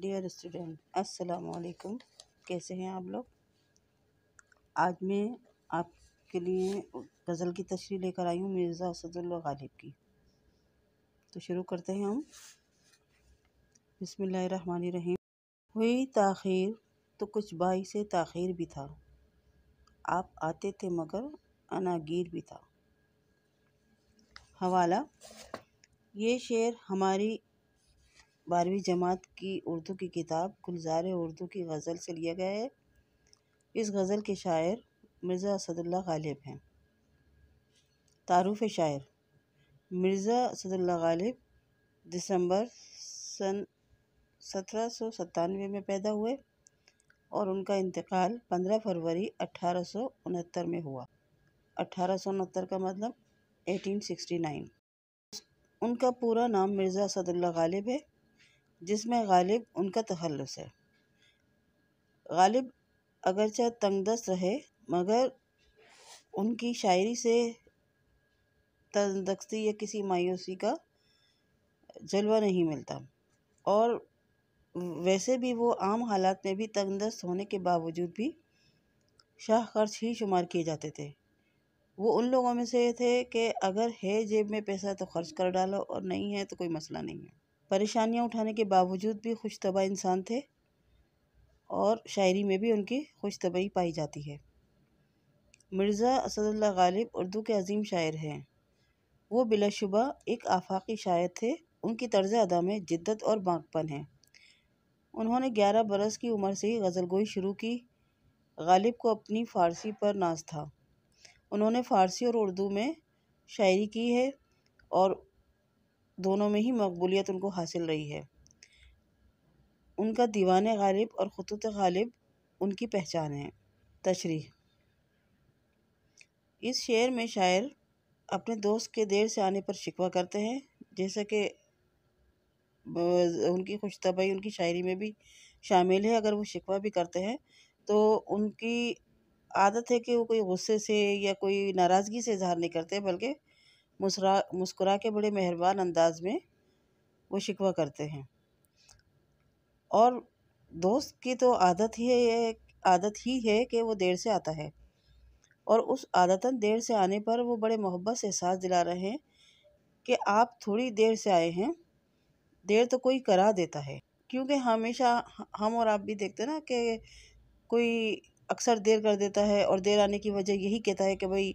dear student अस्सलाम वालेकुम कैसे हैं आप लोग आज मैं आपके लिए गज़ल की तशरी लेकर आई हूँ मिर्ज़ा असदुल्ला गालिब की तो शुरू करते हैं हम बसमीम हुई ताखीर तो कुछ बाई से ताखीर भी था आप आते थे मगर अनागिर भी था हवाला ये शेर हमारी बारहवीं जमात की उर्दू की किताब गुलजार उर्दू की गज़ल से लिया गया है इस गज़ल के शायर मिर्ज़ा असदुल्ला गालिब हैं तारुफ शायर मिर्ज़ा असदुल्ला गालिब दिसंबर सन सत्रह सौ सत्तानवे में पैदा हुए और उनका इंतकाल पंद्रह फरवरी अठारह सौ उनहत्तर में हुआ अट्ठारह सौ उनहत्तर का मतलब एटीन सिक्सटी नाइन उनका पूरा नाम मिर्ज़ा असदुल्ला गालिब है जिसमें गालिब उनका तखल्लुस है गालिब अगरचे दस्त रहे मगर उनकी शायरी से तंदस्ती या किसी मायूसी का जलवा नहीं मिलता और वैसे भी वो आम हालात में भी दस्त होने के बावजूद भी शाह खर्च ही शुमार किए जाते थे वो उन लोगों में से थे कि अगर है जेब में पैसा तो ख़र्च कर डालो और नहीं है तो कोई मसला नहीं है परेशानियां उठाने के बावजूद भी खुशतबा इंसान थे और शायरी में भी उनकी खुशतबाई पाई जाती है मिर्ज़ा असदुल्ला गालिब उर्दू के अजीम शायर हैं वो बिलाशुबा एक आफाकी शायर थे उनकी तर्ज अदा में जिद्दत और बांकपन है उन्होंने ग्यारह बरस की उम्र से ही गज़लगोई शुरू की गालिब को अपनी फ़ारसी पर नाज था उन्होंने फ़ारसी और उर्दू में शायरी की है और दोनों में ही मकबूलियत उनको हासिल रही है उनका दीवान गालिब और ख़तूत गालिब उनकी पहचान है तशरी इस शेर में शायर अपने दोस्त के देर से आने पर शिकवा करते हैं जैसा कि उनकी खुशतबाई उनकी शायरी में भी शामिल है अगर वो शिकवा भी करते हैं तो उनकी आदत है कि वो कोई गुस्से से या कोई नाराज़गी से इजहार नहीं करते बल्कि मुस्कुरा मुस्कुरा के बड़े मेहरबान अंदाज में वो शिकवा करते हैं और दोस्त की तो आदत ही है आदत ही है कि वो देर से आता है और उस आदतन देर से आने पर वो बड़े मोहब्बत से एहसास दिला रहे हैं कि आप थोड़ी देर से आए हैं देर तो कोई करा देता है क्योंकि हमेशा हम और आप भी देखते ना कि कोई अक्सर देर कर देता है और देर आने की वजह यही कहता है कि भाई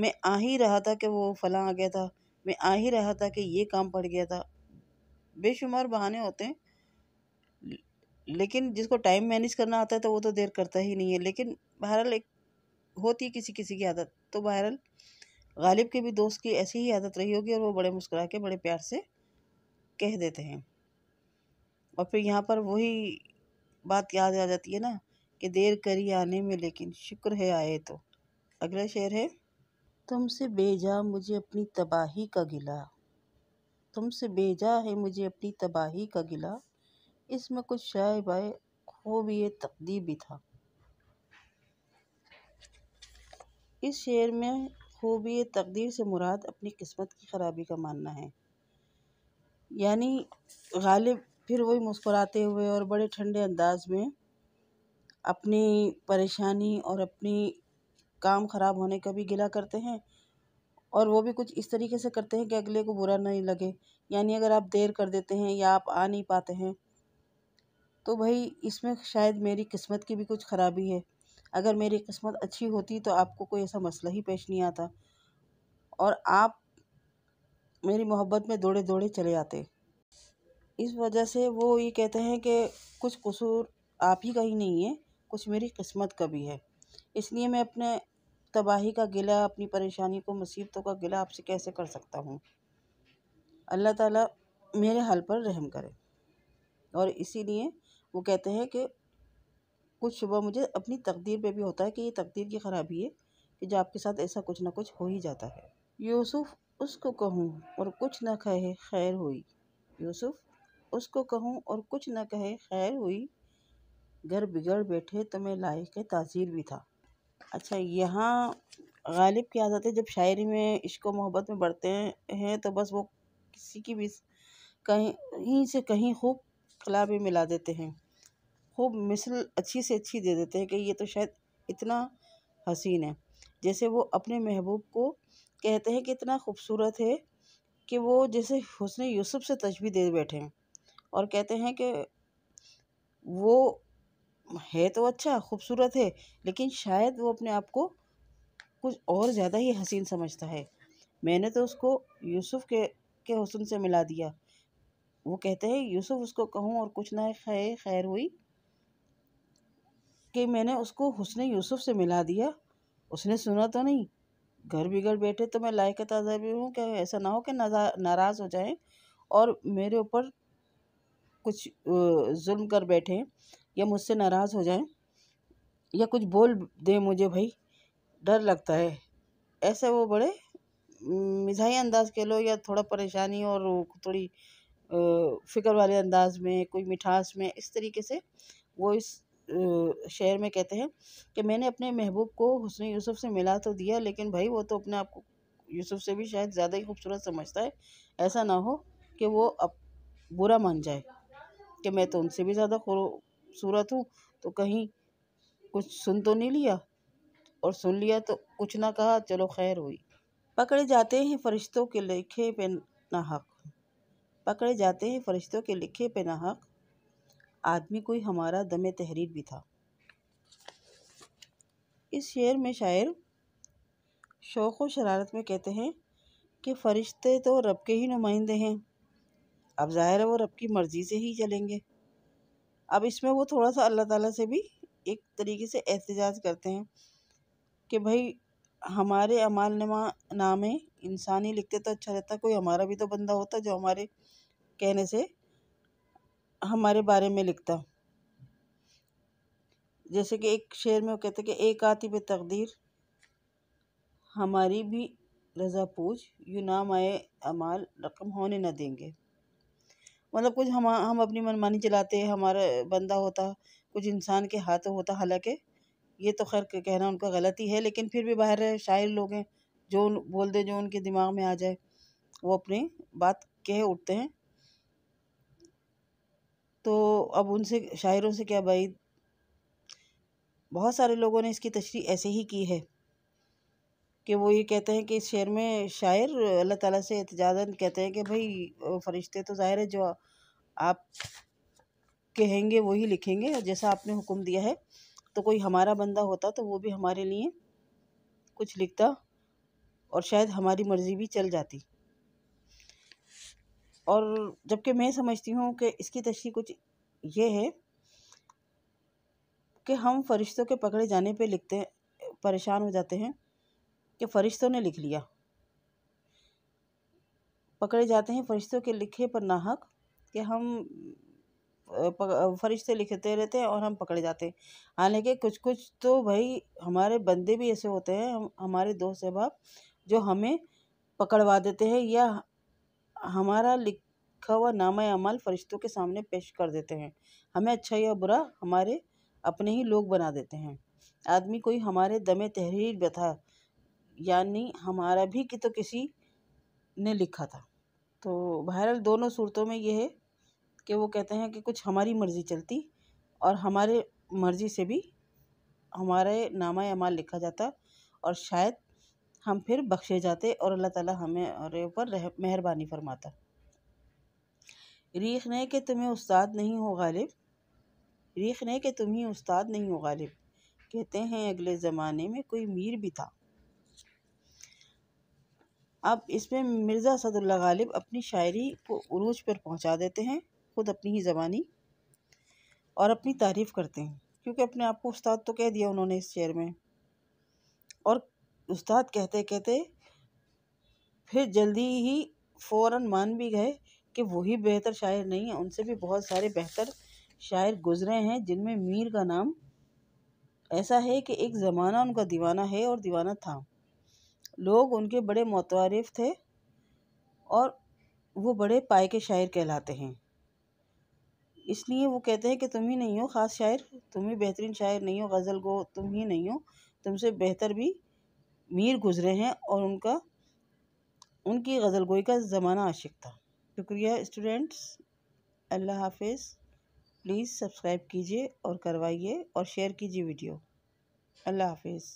मैं आ ही रहा था कि वो फलां आ गया था मैं आ ही रहा था कि ये काम पड़ गया था बेशुमार बहाने होते हैं लेकिन जिसको टाइम मैनेज करना आता है तो वो तो देर करता ही नहीं है लेकिन बहरहाल एक होती है किसी किसी की आदत तो बहरहाल गालिब के भी दोस्त की ऐसी ही आदत रही होगी और वो बड़े मुस्करा के बड़े प्यार से कह देते हैं और फिर यहाँ पर वही बात याद आ जाती है ना कि देर करी आने में लेकिन शुक्र है आए तो अगला शेर है तुमसे बेजा मुझे अपनी तबाही का गिला तुमसे बेजा है मुझे अपनी तबाही का गिला इसमें कुछ शाय बाय भी ये तकदीर भी था इस शेर में भी ये तकदीर से मुराद अपनी किस्मत की खराबी का मानना है यानी गालिब फिर वही मुस्कुराते हुए और बड़े ठंडे अंदाज में अपनी परेशानी और अपनी काम ख़राब होने का भी गिला करते हैं और वो भी कुछ इस तरीके से करते हैं कि अगले को बुरा नहीं लगे यानी अगर आप देर कर देते हैं या आप आ नहीं पाते हैं तो भाई इसमें शायद मेरी किस्मत की भी कुछ ख़राबी है अगर मेरी किस्मत अच्छी होती तो आपको कोई ऐसा मसला ही पेश नहीं आता और आप मेरी मोहब्बत में दौड़े दौड़े चले आते इस वजह से वो ये कहते हैं कि कुछ कसूर आप ही का ही नहीं है कुछ मेरी किस्मत का भी है इसलिए मैं अपने तबाही का गिला अपनी परेशानी को मुसीबतों का गिला आपसे कैसे कर सकता हूँ अल्लाह ताला मेरे हाल पर रहम करे और इसीलिए वो कहते हैं कि कुछ शुबा मुझे अपनी तकदीर पे भी होता है कि ये तकदीर की ख़राबी है कि जो आपके साथ ऐसा कुछ ना कुछ हो ही जाता है यूसुफ़ उसको कहूँ और कुछ ना कहे खैर हुई यूसुफ़ उसको कहूँ और कुछ ना कहे खैर हुई घर बिगड़ बैठे तो मैं लायक ताजीर भी था अच्छा यहाँ ग़ालिब की आदत है जब शायरी में इश्क़ मोहब्बत में बढ़ते हैं तो बस वो किसी की भी कहीं से कहीं खूब भी मिला देते हैं खूब मिसल अच्छी से अच्छी दे देते हैं कि ये तो शायद इतना हसीन है जैसे वो अपने महबूब को कहते हैं कि इतना खूबसूरत है कि वो जैसे हुसन यूसुफ़ से तजबी दे बैठे हैं और कहते हैं कि वो है तो अच्छा खूबसूरत है लेकिन शायद वो अपने आप को कुछ और ज़्यादा ही हसीन समझता है मैंने तो उसको यूसुफ के के हुसन से मिला दिया वो कहते हैं यूसुफ उसको कहूँ और कुछ ना खैर खैर हुई कि मैंने उसको हसन यूसुफ से मिला दिया उसने सुना तो नहीं घर बिगड़ बैठे तो मैं लायक ताज़ा भी हूँ क्या ऐसा ना हो कि नाराज़ हो जाए और मेरे ऊपर कुछ जुल्म कर बैठे या मुझसे नाराज़ हो जाएं या कुछ बोल दें मुझे भाई डर लगता है ऐसे वो बड़े मिजाही अंदाज कह लो या थोड़ा परेशानी और थोड़ी फ़िक्र वाले अंदाज में कोई मिठास में इस तरीके से वो इस शेर में कहते हैं कि मैंने अपने महबूब को हुसन यूसुफ से मिला तो दिया लेकिन भाई वो तो अपने आप को यूसुफ से भी शायद ज़्यादा ही खूबसूरत समझता है ऐसा ना हो कि वो अब बुरा मान जाए कि मैं तो उनसे भी ज़्यादा खूबसूरत हूँ तो कहीं कुछ सुन तो नहीं लिया और सुन लिया तो कुछ ना कहा चलो खैर हुई पकड़े जाते हैं फरिश्तों के लिखे पे नाहक पकड़े जाते हैं फरिश्तों के लिखे पे नाहक आदमी कोई हमारा दम तहरीर भी था इस शेर में शायर शौक़ व शरारत में कहते हैं कि फ़रिश्ते तो रब के ही नुमाइंदे हैं अब ज़ाहिर है वो रब की मर्ज़ी से ही चलेंगे अब इसमें वो थोड़ा सा अल्लाह ताला से भी एक तरीके से एहतजाज करते हैं कि भाई हमारे अमाल नमा नामे इंसान ही लिखते तो अच्छा रहता कोई हमारा भी तो बंदा होता जो हमारे कहने से हमारे बारे में लिखता जैसे कि एक शेर में वो कहते कि एक आती पे तकदीर हमारी भी रजा पूछ यू नाम आए अमाल रकम होने न देंगे मतलब कुछ हम हम अपनी मनमानी चलाते हैं हमारा बंदा होता कुछ इंसान के हाथों होता हालांकि ये तो खैर कहना उनका गलत ही है लेकिन फिर भी बाहर शायर लोग हैं जो बोल दे जो उनके दिमाग में आ जाए वो अपनी बात कह उठते हैं तो अब उनसे शायरों से क्या भाई बहुत सारे लोगों ने इसकी तशरी ऐसे ही की है कि वो ये कहते हैं कि इस शेर में शायर अल्लाह ताला से एतजाज़न कहते हैं कि भाई फ़रिश्ते तो ज़ाहिर है जो आप कहेंगे वही लिखेंगे और जैसा आपने हुक्म दिया है तो कोई हमारा बंदा होता तो वो भी हमारे लिए कुछ लिखता और शायद हमारी मर्ज़ी भी चल जाती और जबकि मैं समझती हूँ कि इसकी तशरी कुछ ये है कि हम फरिश्तों के पकड़े जाने पर लिखते परेशान हो जाते हैं कि फ़रिश्तों ने लिख लिया पकड़े जाते हैं फ़रिश्तों के लिखे पर नाहक कि हम फरिश्ते लिखते रहते हैं और हम पकड़े जाते हैं हालांकि कुछ कुछ तो भाई हमारे बंदे भी ऐसे होते हैं हम हमारे दोस्त अहबाब जो हमें पकड़वा देते हैं या हमारा लिखा हुआ नामा अमल फरिश्तों के सामने पेश कर देते हैं हमें अच्छा या बुरा हमारे अपने ही लोग बना देते हैं आदमी कोई हमारे दमे तहरीर बथा यानी हमारा भी कि तो किसी ने लिखा था तो बहरहाल दोनों सूरतों में ये है कि वो कहते हैं कि कुछ हमारी मर्ज़ी चलती और हमारे मर्ज़ी से भी हमारे नामा अमाल लिखा जाता और शायद हम फिर बख्शे जाते और अल्लाह ताला हमें और ऊपर मेहरबानी फरमाता रीख ने कि तुम्हें उस्ताद नहीं हो गालिब रीख ने कि तुम्हें उस्ताद नहीं हो गालिब कहते हैं अगले ज़माने में कोई मीर भी था अब इसमें मिर्ज़ा सदुल्ला गालिब अपनी शायरी को उरूज पर पहुंचा देते हैं ख़ुद अपनी ही ज़बानी और अपनी तारीफ़ करते हैं क्योंकि अपने आप को उस्ताद तो कह दिया उन्होंने इस शेर में और उस्ताद कहते कहते फिर जल्दी ही फ़ौर मान भी गए कि वही बेहतर शायर नहीं है उनसे भी बहुत सारे बेहतर शायर गुज़रे हैं जिनमें मीर का नाम ऐसा है कि एक ज़माना उनका दीवाना है और दीवाना था लोग उनके बड़े मतवारफ थे और वो बड़े पाए के शायर कहलाते हैं इसलिए वो कहते हैं कि तुम ही नहीं हो ख़ास शायर तुम ही बेहतरीन शायर नहीं हो गज़ल गो तुम ही नहीं हो तुमसे बेहतर भी मीर गुज़रे हैं और उनका उनकी गज़ल गोई का ज़माना आशिक था शुक्रिया स्टूडेंट्स अल्लाह हाफिज़ प्लीज़ सब्सक्राइब कीजिए और करवाइए और शेयर कीजिए वीडियो अल्लाह हाफिज़